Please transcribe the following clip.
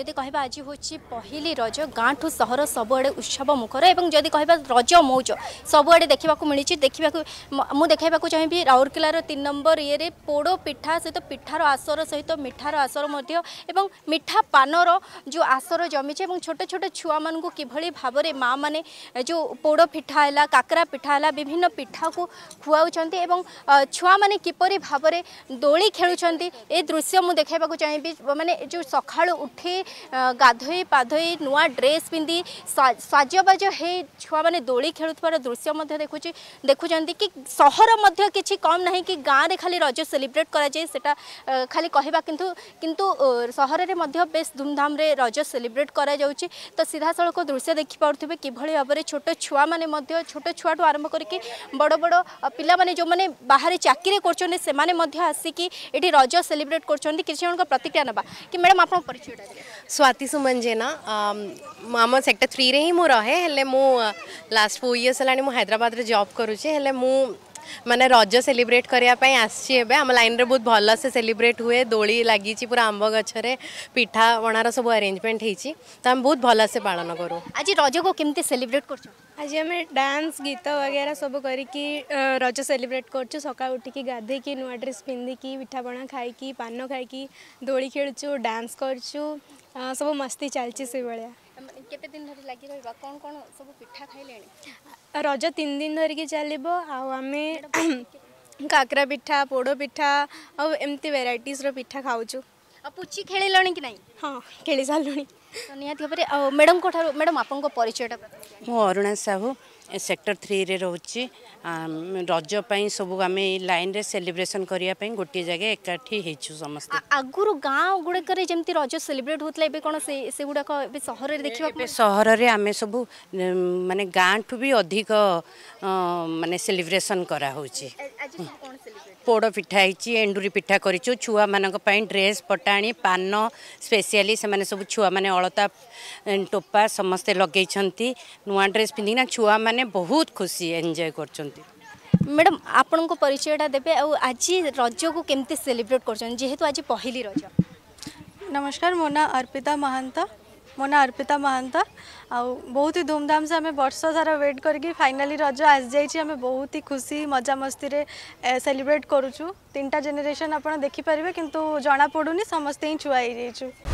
যদি কহবা আজ হচ্ছে পহিলি রজ গাঁ ঠু সহর সবুড়ে উৎসব মুখর এবং যদি কহবা রজ মৌজ সবুড়ে দেখা মিছে দেখা মু দেখাইবা চাহিবি রাউরকেলার তিন নম্বর ইয়ে পোড় পিঠা সহ পিঠার আসর সহ মিঠার আসর মধ্য এবং মিঠা পানর যে আসর জমিছে এবং ছোট ছোট ছুয়া মানুষ কিভাবে ভাবে মা মানে যে পোড় পিঠা হল কাকরা পিঠা হল বিভিন্ন পিঠা কু খুয়াউছেন এবং ছুয়া মানে কিপর ভাবে দোলি খেলুচার এ দৃশ্য মু দেখাইবা চাহিবি মানে যে সকাল উঠে गाधई पाधोई नुआ ड्रेस पिंधि साजबाज हो छुआ मैंने दोली खेलु दृश्य देखुची देखुं कि सहर मध्य किसी कम ना कि गाँव में खाली रज सेलिब्रेट कर खाली कहवा कितु किंतु सहर से बेस धूमधाम रज सेलिब्रेट कर तो सीधा साल दृश्य देखी पाथ्ये कि भाव में छोट छुआ मैंने छोट छुआ आरंभ करके बड़ बड़ पाने जो मैंने बाहर चाकरी करसिकी ये रज सेलिब्रेट कर प्रतिक्रिया ना कि मैडम आपचय स्वाति सुमन जेना आम सेक्टर थ्री रे ही मो रहे लास्ट फोर इयर्स है मुझे हैदराबाद जब करुचे मुझे ମାନେ ରଜ ସେଲିବ୍ରେଟ୍ କରିବା ପାଇଁ ଆସିଛି ଏବେ ଆମ ଲାଇନ୍ରେ ବହୁତ ଭଲସେ ସେଲିବ୍ରେଟ୍ ହୁଏ ଦୋଳି ଲାଗିଛି ପୁରା ଆମ୍ବ ଗଛରେ ପିଠା ପଣାର ସବୁ ଆରେଞ୍ଜମେଣ୍ଟ ହେଇଛି ତ ଆମେ ବହୁତ ଭଲସେ ପାଳନ କରୁ ଆଜି ରଜକୁ କେମିତି ସେଲିବ୍ରେଟ୍ କରୁଛୁ ଆଜି ଆମେ ଡ୍ୟାନ୍ସ ଗୀତ ବଗେରା ସବୁ କରିକି ରଜ ସେଲିବ୍ରେଟ୍ କରୁଛୁ ସକାଳୁ ଉଠିକି ଗାଧୋଇକି ନୂଆ ଡ୍ରେସ୍ ପିନ୍ଧିକି ପିଠାପଣା ଖାଇକି ପାନ ଖାଇକି ଦୋଳି ଖେଳୁଛୁ ଡ୍ୟାନ୍ସ କରୁଛୁ ସବୁ ମସ୍ତି ଚାଲିଛି ସେଇଭଳିଆ କେତେ ଦିନ ଧରି ଲାଗି ରହିବ କ'ଣ କ'ଣ ସବୁ ପିଠା ଖାଇଲେଣି ରଜ ତିନି ଦିନ ଧରିକି ଚାଲିବ ଆଉ ଆମେ କାକରା ପିଠା ପୋଡ଼ ପିଠା ଆଉ ଏମିତି ଭେରାଇଟିଜ୍ର ପିଠା ଖାଉଛୁ ଆଉ ପୁଚି ଖେଳିଲଣି କି ନାହିଁ ହଁ ଖେଳି ସାରିଲୁଣି ନିହାତି ଭାବରେ ଆଉ ମ୍ୟାଡ଼ାମଙ୍କ ଠାରୁ ମ୍ୟାଡ଼ାମ୍ ଆପଣଙ୍କ ପରିଚୟଟା ମୁଁ ଅରୁଣା ସାହୁ ସେକ୍ଟର ଥ୍ରୀରେ ରହୁଛି ରଜ ପାଇଁ ସବୁ ଆମେ ଏଇ ଲାଇନ୍ରେ ସେଲିବ୍ରେସନ୍ କରିବା ପାଇଁ ଗୋଟିଏ ଜାଗା ଏକାଠି ହେଇଛୁ ସମସ୍ତେ ଆଗରୁ ଗାଁ ଗୁଡ଼ାକରେ ଯେମିତି ରଜ ସେଲିବ୍ରେଟ୍ ହେଉଥିଲା ଏବେ କ'ଣ ସେ ସେଗୁଡ଼ାକ ଏବେ ସହରରେ ଦେଖିବା ଏବେ ସହରରେ ଆମେ ସବୁ ମାନେ ଗାଁଠୁ ବି ଅଧିକ ମାନେ ସେଲିବ୍ରେସନ୍ କରାହେଉଛି ପୋଡ଼ ପିଠା ହେଇଛି ଏଣ୍ଡୁରି ପିଠା କରିଛୁ ଛୁଆମାନଙ୍କ ପାଇଁ ଡ୍ରେସ୍ ପଟାଣି ପାନ ସ୍ପେଶିଆଲି ସେମାନେ ସବୁ ଛୁଆମାନେ ଅଳତା ଟୋପା ସମସ୍ତେ ଲଗେଇଛନ୍ତି ନୂଆ ଡ୍ରେସ୍ ପିନ୍ଧିକିନା ଛୁଆମାନେ ବହୁତ ଖୁସି ଏନ୍ଜୟ କରୁଛନ୍ତି ମ୍ୟାଡ଼ାମ୍ ଆପଣଙ୍କ ପରିଚୟଟା ଦେବେ ଆଉ ଆଜି ରଜକୁ କେମିତି ସେଲିବ୍ରେଟ୍ କରୁଛନ୍ତି ଯେହେତୁ ଆଜି ପହିଲି ରଜ ନମସ୍କାର ମୋ ନାଁ ଅର୍ପିତା ମହାନ୍ତ मो ना अर्पिता महांत आहुत ही धूमधाम से आम वर्ष सारा व्वेट कर फाइनाली रज आस जाए बहुत ही खुशी मजा मजामस्ती सेलिब्रेट करुचु तीन टा जेनेशन आपड़ देखिपर कि जमापड़ी समस्ते ही छुआ ही